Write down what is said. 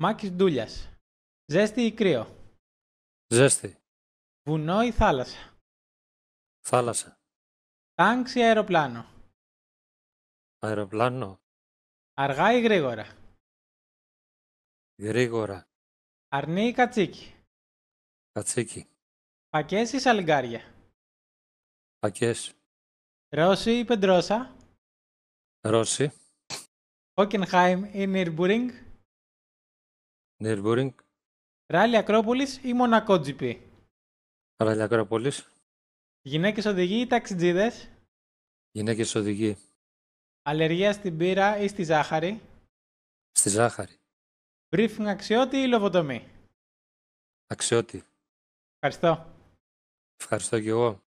Μάκης ντούλιας. Ζέστη ή κρύο. Ζέστη. Βουνό ή θάλασσα. Θάλασσα. Τάγκ ή αεροπλάνο. Αεροπλάνο. Αργά ή γρήγορα. Γρήγορα. Αρνή ή κατσίκι. Κατσίκι. Πακέσει. ή σαλιγκάρια. Πακές. Ρώση ή πεντρόσα. Ρώση. Οκενχάιμ ή Nürburgring. Nürburgring. Ναι, Ράλι Ακρόπολης ή Μονακό GP. Ράλι Ακρόπολης. Γυναίκες οδηγοί ή ταξιτζίδες. Γυναίκες οδηγοί. Αλλεργία στην πύρα ή στη ζάχαρη. Στη ζάχαρη. Briefing αξιότη ή λοβοτομή. Αξιότη. Ευχαριστώ. Ευχαριστώ και εγώ.